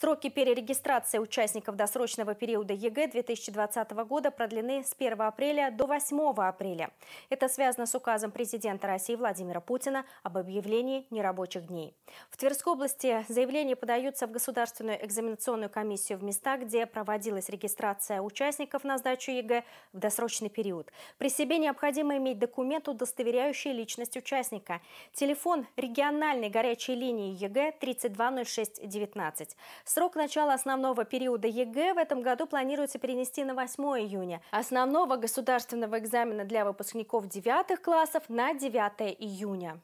Сроки перерегистрации участников досрочного периода ЕГЭ 2020 года продлены с 1 апреля до 8 апреля. Это связано с указом президента России Владимира Путина об объявлении нерабочих дней. В Тверской области заявления подаются в Государственную экзаменационную комиссию в места, где проводилась регистрация участников на сдачу ЕГЭ в досрочный период. При себе необходимо иметь документ, удостоверяющий личность участника. Телефон региональной горячей линии ЕГЭ 320619. Срок начала основного периода ЕГЭ в этом году планируется перенести на 8 июня, основного государственного экзамена для выпускников 9 классов на 9 июня.